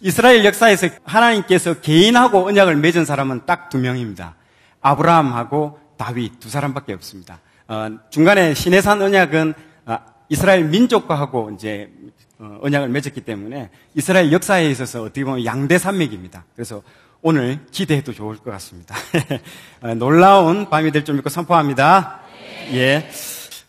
이스라엘 역사에서 하나님께서 개인하고 언약을 맺은 사람은 딱 두 명입니다. 아브라함하고 다윗 두 사람밖에 없습니다. 어, 중간에 시내산 언약은 아, 이스라엘 민족과 하고 이제 어, 언약을 맺었기 때문에 이스라엘 역사에 있어서 어떻게 보면 양대 산맥입니다. 그래서 오늘 기대해도 좋을 것 같습니다. 어, 놀라운 밤이 될 줄 믿고 선포합니다. 예.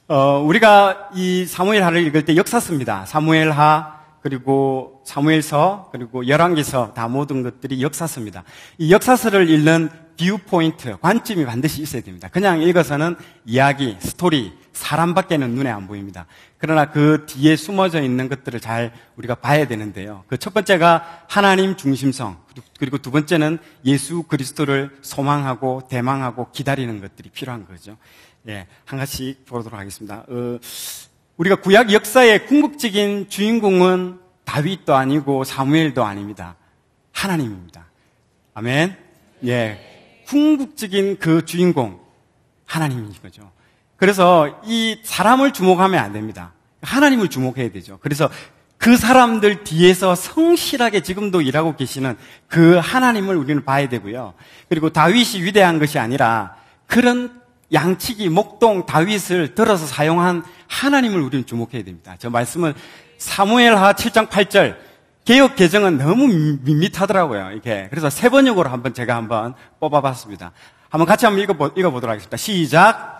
어, 우리가 이 사무엘 하를 읽을 때 역사 씁니다. 사무엘 하, 그리고 사무엘서, 그리고 열왕기서 다 모든 것들이 역사서입니다. 이 역사서를 읽는 뷰 포인트, 관점이 반드시 있어야 됩니다. 그냥 읽어서는 이야기, 스토리, 사람밖에는 눈에 안 보입니다. 그러나 그 뒤에 숨어져 있는 것들을 잘 우리가 봐야 되는데요. 그 첫 번째가 하나님 중심성, 그리고 두 번째는 예수 그리스도를 소망하고 대망하고 기다리는 것들이 필요한 거죠. 예, 한가지 보도록 하겠습니다. 어, 우리가 구약 역사의 궁극적인 주인공은 다윗도 아니고 사무엘도 아닙니다. 하나님입니다. 아멘. 예. 궁극적인 그 주인공 하나님인 거죠. 그래서 이 사람을 주목하면 안 됩니다. 하나님을 주목해야 되죠. 그래서 그 사람들 뒤에서 성실하게 지금도 일하고 계시는 그 하나님을 우리는 봐야 되고요. 그리고 다윗이 위대한 것이 아니라 그런 양치기, 목동, 다윗을 들어서 사용한 하나님을 우리는 주목해야 됩니다. 저말씀은 사무엘하 7장 8절 개혁 개정은 너무 밋밋하더라고요. 이게 그래서 세 번역으로 한번 제가 한번 뽑아봤습니다. 한번 같이 한번 읽어보, 읽어보도록 하겠습니다. 시작.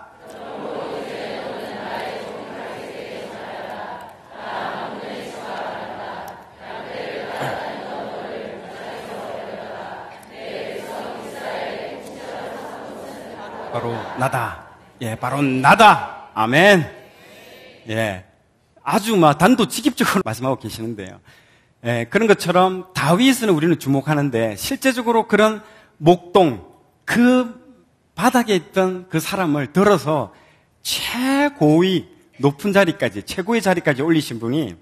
바로 나다. 예, 바로 나다. 아멘. 예. 아주 막 단도직입적으로 말씀하고 계시는데요. 예, 그런 것처럼 다윗은 우리는 주목하는데 실제적으로 그런 목동 그 바닥에 있던 그 사람을 들어서 최고의 높은 자리까지 최고의 자리까지 올리신 분이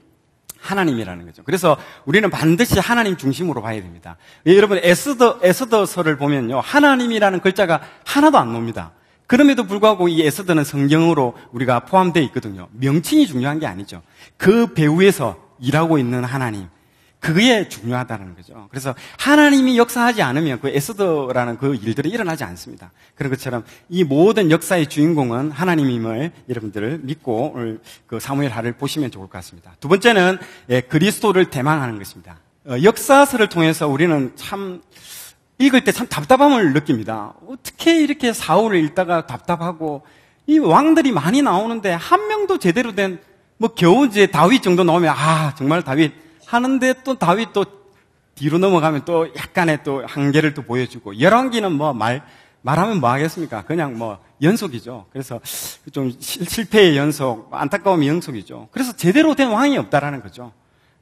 하나님이라는 거죠. 그래서 우리는 반드시 하나님 중심으로 봐야 됩니다. 예, 여러분 에스더 에스더서를 보면요. 하나님이라는 글자가 하나도 안 나옵니다. 그럼에도 불구하고 이 에스더는 성경으로 우리가 포함되어 있거든요. 명칭이 중요한 게 아니죠. 그 배후에서 일하고 있는 하나님, 그게 중요하다는 거죠. 그래서 하나님이 역사하지 않으면 그 에스더라는 그 일들이 일어나지 않습니다. 그런 것처럼 이 모든 역사의 주인공은 하나님임을 여러분들을 믿고 오늘 그 사무엘하를 보시면 좋을 것 같습니다. 두 번째는 예, 그리스도를 대망하는 것입니다. 어, 역사서를 통해서 우리는 참 읽을 때 참 답답함을 느낍니다. 어떻게 이렇게 사울을 읽다가 답답하고 이 왕들이 많이 나오는데 한 명도 제대로 된 뭐 겨우 이제 다윗 정도 나오면 아 정말 다윗 하는데 또 다윗 또 뒤로 넘어가면 또 약간의 또 한계를 또 보여주고 열왕기는 뭐 말 말하면 뭐 하겠습니까? 그냥 뭐 연속이죠. 그래서 좀 실패의 연속, 안타까움의 연속이죠. 그래서 제대로 된 왕이 없다라는 거죠.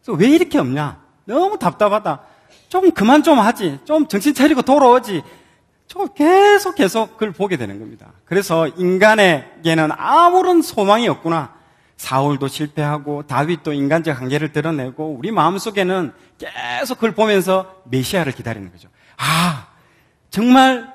그래서 왜 이렇게 없냐? 너무 답답하다. 좀 그만 좀 하지. 좀 정신 차리고 돌아오지. 저 계속 계속 그걸 보게 되는 겁니다. 그래서 인간에게는 아무런 소망이 없구나. 사울도 실패하고 다윗도 인간적 한계를 드러내고 우리 마음속에는 계속 그걸 보면서 메시아를 기다리는 거죠. 아, 정말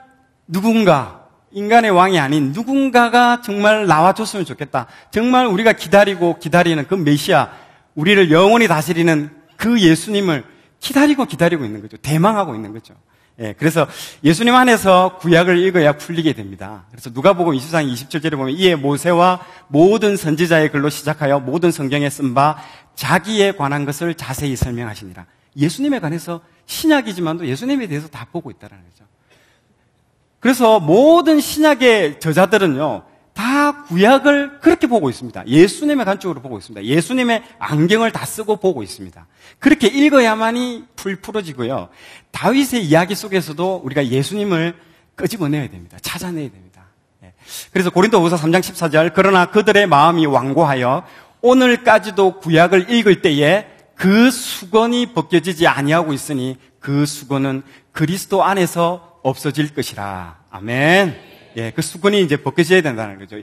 누군가 인간의 왕이 아닌 누군가가 정말 나와줬으면 좋겠다. 정말 우리가 기다리고 기다리는 그 메시아, 우리를 영원히 다스리는 그 예수님을 기다리고 기다리고 있는 거죠. 대망하고 있는 거죠. 예, 그래서 예수님 안에서 구약을 읽어야 풀리게 됩니다. 그래서 누가복음 24장 27절에 보면 이에 모세와 모든 선지자의 글로 시작하여 모든 성경에 쓴 바 자기에 관한 것을 자세히 설명하시니라. 예수님에 관해서 신약이지만도 예수님에 대해서 다 보고 있다는 라 거죠. 그래서 모든 신약의 저자들은요, 다 구약을 그렇게 보고 있습니다. 예수님의 관점으로 보고 있습니다. 예수님의 안경을 다 쓰고 보고 있습니다. 그렇게 읽어야만이 풀풀어지고요. 다윗의 이야기 속에서도 우리가 예수님을 끄집어내야 됩니다. 찾아내야 됩니다. 예. 그래서 고린도후서 3장 14절 그러나 그들의 마음이 완고하여 오늘까지도 구약을 읽을 때에 그 수건이 벗겨지지 아니하고 있으니 그 수건은 그리스도 안에서 없어질 것이라. 아멘. 예, 그 수건이 이제 벗겨져야 된다는 거죠.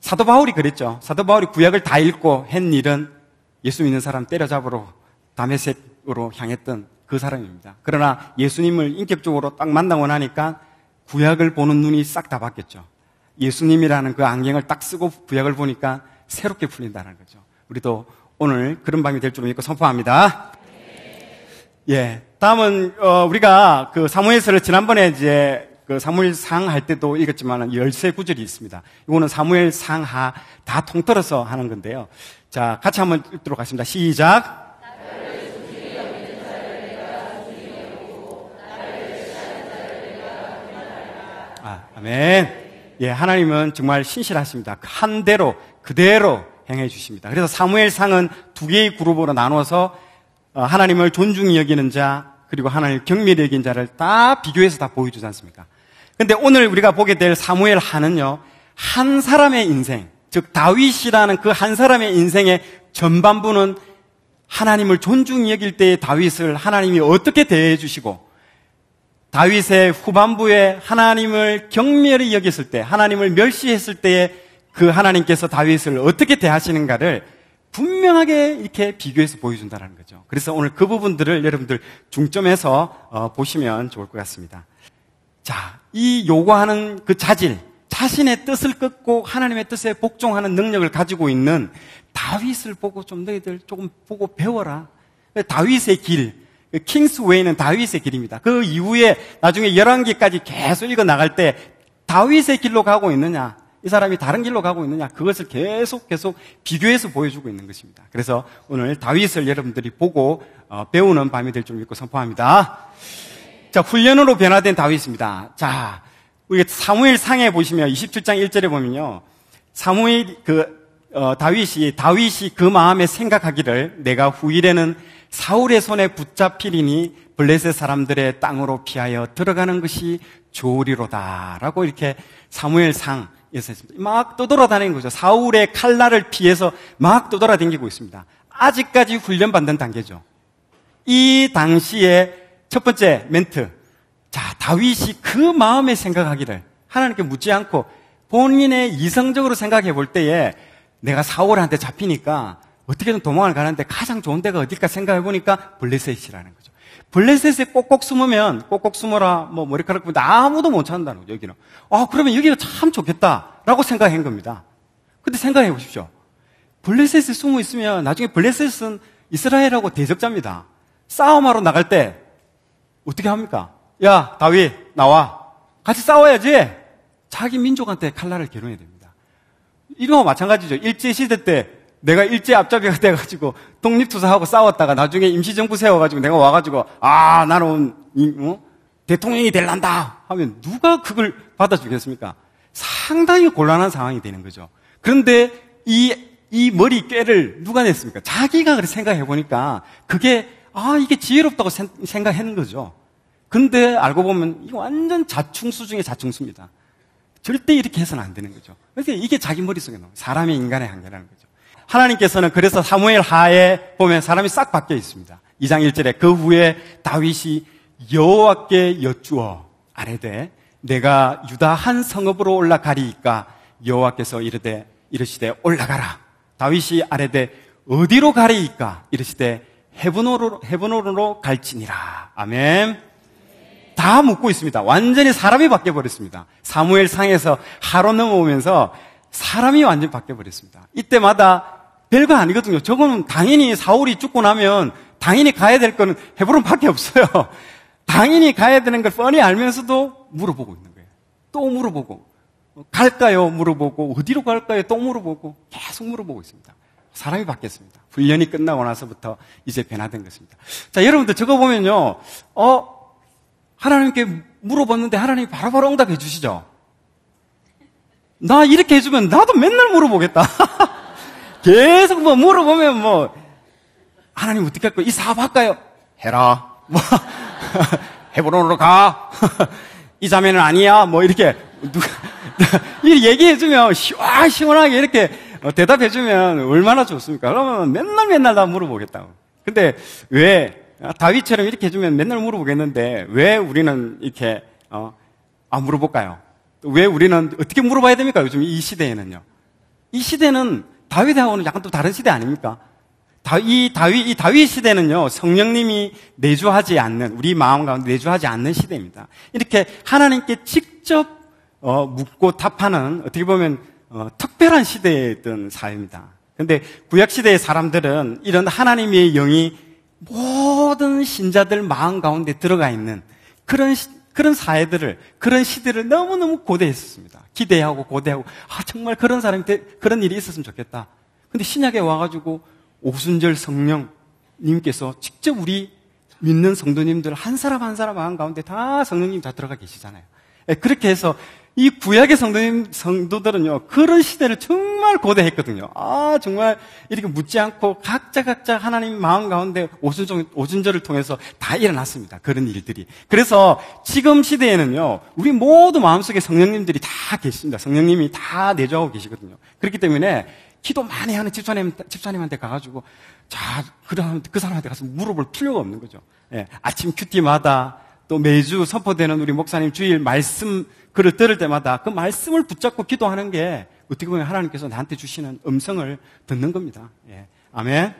사도 바울이 그랬죠. 사도 바울이 구약을 다 읽고 한 일은 예수 믿는 사람 때려잡으러 담에색으로 향했던 그 사람입니다. 그러나 예수님을 인격적으로 딱 만나고 나니까 구약을 보는 눈이 싹 다 바뀌었죠. 예수님이라는 그 안경을 딱 쓰고 구약을 보니까 새롭게 풀린다는 거죠. 우리도 오늘 그런 밤이 될 줄 믿고 선포합니다. 예. 다음은 어, 우리가 그 사무엘서를 지난번에 이제 그 사무엘 상할 때도 읽었지만 열세 구절이 있습니다. 이거는 사무엘 상하 다 통틀어서 하는 건데요. 자, 같이 한번 읽도록 하겠습니다. 시작. 아, 아멘. 예, 하나님은 정말 신실하십니다. 그 한 대로 그대로 행해 주십니다. 그래서 사무엘 상은 두 개의 그룹으로 나눠서 어, 하나님을 존중히 여기는 자, 그리고 하나님을 경미히 여기는 자를 다 비교해서 다 보여주지 않습니까? 근데 오늘 우리가 보게 될 사무엘 하는요, 한 사람의 인생, 즉 다윗이라는 그 한 사람의 인생의 전반부는 하나님을 존중히 여길 때의 다윗을 하나님이 어떻게 대해 주시고 다윗의 후반부에 하나님을 경멸히 여겼을 때, 하나님을 멸시했을 때에 그 하나님께서 다윗을 어떻게 대하시는가를 분명하게 이렇게 비교해서 보여준다는 거죠. 그래서 오늘 그 부분들을 여러분들 중점해서 어, 보시면 좋을 것 같습니다. 자, 이 요구하는 그 자질, 자신의 뜻을 끊고 하나님의 뜻에 복종하는 능력을 가지고 있는 다윗을 보고 좀 너희들 조금 보고 배워라. 그 다윗의 길, 그 킹스웨이는 다윗의 길입니다. 그 이후에 나중에 11기까지 계속 읽어 나갈 때 다윗의 길로 가고 있느냐, 이 사람이 다른 길로 가고 있느냐, 그것을 계속 계속 비교해서 보여주고 있는 것입니다. 그래서 오늘 다윗을 여러분들이 보고 어, 배우는 밤이 될 줄 믿고 선포합니다. 자, 훈련으로 변화된 다윗입니다. 자, 우리 사무엘 상에 보시면 27장 1절에 보면요. 사무엘 그 어, 다윗이 다윗이 그 마음에 생각하기를 내가 후일에는 사울의 손에 붙잡히리니 블레셋 사람들의 땅으로 피하여 들어가는 것이 좋으리로다라고 이렇게 사무엘 상막 떠돌아다니는 거죠. 사울의 칼날을 피해서 막 떠돌아다니고 있습니다. 아직까지 훈련받는 단계죠. 이 당시에 첫 번째 멘트. 자, 다윗이 그 마음에 생각하기를 하나님께 묻지 않고 본인의 이성적으로 생각해 볼 때에 내가 사울한테 잡히니까 어떻게든 도망을 가는데 가장 좋은 데가 어딜까 생각해 보니까 블레셋이라는 거죠. 블레셋에 꼭꼭 숨으면 꼭꼭 숨어라 뭐 머리카락 뭐 보면 아무도 못 찾는다는 거죠 여기는 아 그러면 여기가 참 좋겠다라고 생각한 겁니다 근데 생각해 보십시오 블레셋에 숨어 있으면 나중에 블레셋은 이스라엘하고 대적자입니다 싸움하러 나갈 때 어떻게 합니까? 야, 다윗, 나와. 같이 싸워야지. 자기 민족한테 칼날을 겨루해야 됩니다. 이거 마찬가지죠. 일제시대 때 내가 일제 앞잡이가 돼가지고 독립투사하고 싸웠다가 나중에 임시정부 세워가지고 내가 와가지고 아, 나는 어? 대통령이 될란다 하면 누가 그걸 받아주겠습니까? 상당히 곤란한 상황이 되는 거죠. 그런데 이, 이 머리 꾀를 누가 냈습니까? 자기가 그렇게 생각해 보니까 그게 아, 이게 지혜롭다고 생각했는 거죠. 근데 알고 보면 이거 완전 자충수 중에 자충수입니다. 절대 이렇게 해서는 안 되는 거죠. 그러니까 이게 자기 머릿속에 넣어. 사람의 인간의 한계라는 거죠. 하나님께서는 그래서 사무엘 하에 보면 사람이 싹 바뀌어 있습니다. 2장 1절에 그 후에 다윗이 여호와께 여쭈어 아래되 내가 유다 한 성읍으로 올라가리이까 여호와께서 이르되 이르시되 올라가라 다윗이 아래되 어디로 가리이까 이르시되 헤브노로, 헤브노로 갈지니라. 아멘. 다 묻고 있습니다. 완전히 사람이 바뀌어버렸습니다. 사무엘 상에서 하루 넘어오면서 사람이 완전히 바뀌어버렸습니다. 이때마다 별거 아니거든요. 저거는 당연히 사울이 죽고 나면 당연히 가야 될 거는 헤브론밖에 없어요. 당연히 가야 되는 걸 뻔히 알면서도 물어보고 있는 거예요. 또 물어보고 갈까요? 물어보고 어디로 갈까요? 또 물어보고 계속 물어보고 있습니다. 사람이 바뀌었습니다. 훈련이 끝나고 나서부터 이제 변화된 것입니다. 자, 여러분들 저거 보면요. 어, 하나님께 물어봤는데 하나님이 바로바로 응답해 주시죠? 나 이렇게 해주면 나도 맨날 물어보겠다. 계속 뭐 물어보면 뭐, 하나님 어떻게 할까요이 사업 할까요? 해라. 뭐, 해보론으로 가. 이 자매는 아니야. 뭐 이렇게, 누가, 이 얘기해주면 시원시원하게 이렇게 어, 대답해주면 얼마나 좋습니까? 그러면 맨날 맨날 다 물어보겠다고. 근데 왜 아, 다윗처럼 이렇게 해주면 맨날 물어보겠는데 왜 우리는 이렇게 어, 안 아, 물어볼까요? 왜 우리는 어떻게 물어봐야 됩니까? 요즘 이 시대에는요. 이 시대는 다윗하고는 약간 또 다른 시대 아닙니까? 다, 이 다윗, 이 다윗 시대는요, 성령님이 내주하지 않는, 우리 마음 가운데 내주하지 않는 시대입니다. 이렇게 하나님께 직접, 어, 묻고 답하는, 어떻게 보면 어, 특별한 시대에 있던 사회입니다. 근데 구약 시대의 사람들은 이런 하나님의 영이 모든 신자들 마음 가운데 들어가 있는 그런 그런 사회들을 그런 시대를 너무너무 고대했었습니다. 기대하고 고대하고 아 정말 그런 사람이 그런 일이 있었으면 좋겠다. 근데 신약에 와가지고 오순절 성령님께서 직접 우리 믿는 성도님들 한 사람 한 사람 마음 가운데 다 성령님 다 들어가 계시잖아요. 예, 그렇게 해서 이 구약의 성도님, 성도들은요, 그런 시대를 정말 고대했거든요. 아, 정말 이렇게 묻지 않고 각자 각자 하나님 마음 가운데 오순절, 오순절을 통해서 다 일어났습니다. 그런 일들이. 그래서 지금 시대에는요, 우리 모두 마음속에 성령님들이 다 계십니다. 성령님이 다 내주하고 계시거든요. 그렇기 때문에 기도 많이 하는 집사님, 집사님한테 가가지고, 자, 그 사람한테, 그 사람한테 가서 물어볼 필요가 없는 거죠. 예, 아침 큐티마다 또 매주 선포되는 우리 목사님 주일 말씀 글을 들을 때마다 그 말씀을 붙잡고 기도하는 게 어떻게 보면 하나님께서 나한테 주시는 음성을 듣는 겁니다. 예. 아멘.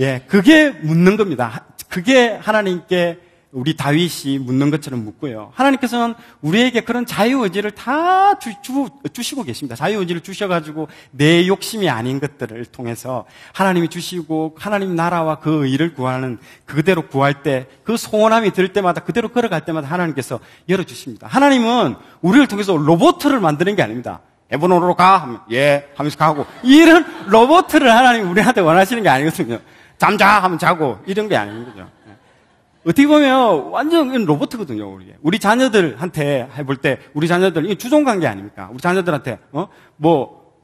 예, 그게 묻는 겁니다. 그게 하나님께 우리 다윗이 묻는 것처럼 묻고요. 하나님께서는 우리에게 그런 자유의지를 다 주, 주 시고 계십니다. 자유의지를 주셔가지고 내 욕심이 아닌 것들을 통해서 하나님이 주시고 하나님 나라와 그 의를 구하는 그대로 구할 때 그 소원함이 들 때마다 그대로 걸어갈 때마다 하나님께서 열어주십니다. 하나님은 우리를 통해서 로보트를 만드는 게 아닙니다. 에버노로 가! 하면, 예! 하면서 가고. 이런 로보트를 하나님 우리한테 원하시는 게 아니거든요. 잠자! 하면 자고. 이런 게 아닌 거죠. 어떻게 보면 완전 로봇거든요, 우리. 우리 자녀들한테 해볼 때, 우리 자녀들, 이 주종 관계 아닙니까? 우리 자녀들한테, 어? 뭐,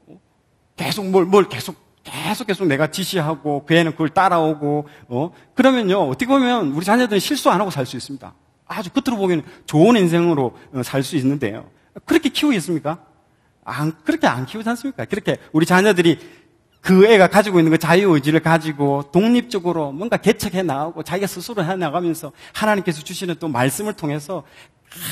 계속 뭘, 뭘 계속, 계속 계속 내가 지시하고, 그 애는 그걸 따라오고, 어? 그러면요, 어떻게 보면 우리 자녀들은 실수 안 하고 살 수 있습니다. 아주 끝으로 보기에는 좋은 인생으로 어, 살수 있는데요. 그렇게 키우겠습니까? 안, 그렇게 안 키우지 않습니까? 그렇게 우리 자녀들이 그 애가 가지고 있는 그 자유의지를 가지고 독립적으로 뭔가 개척해 나가고 자기가 스스로 해 나가면서 하나님께서 주시는 또 말씀을 통해서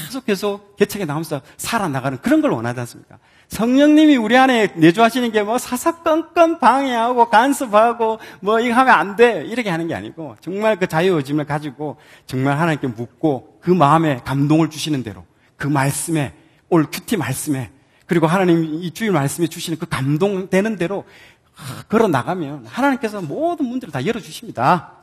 계속 계속 개척해 나가면서 살아나가는 그런 걸 원하지 않습니까? 성령님이 우리 안에 내주하시는 게 뭐 사사건건 방해하고 간섭하고 뭐 이거 하면 안 돼 이렇게 하는 게 아니고 정말 그 자유의지를 가지고 정말 하나님께 묻고 그 마음에 감동을 주시는 대로 그 말씀에 올 큐티 말씀에 그리고 하나님 이 주일 말씀에 주시는 그 감동되는 대로 걸어 나가면 하나님께서 모든 문제를 다 열어주십니다.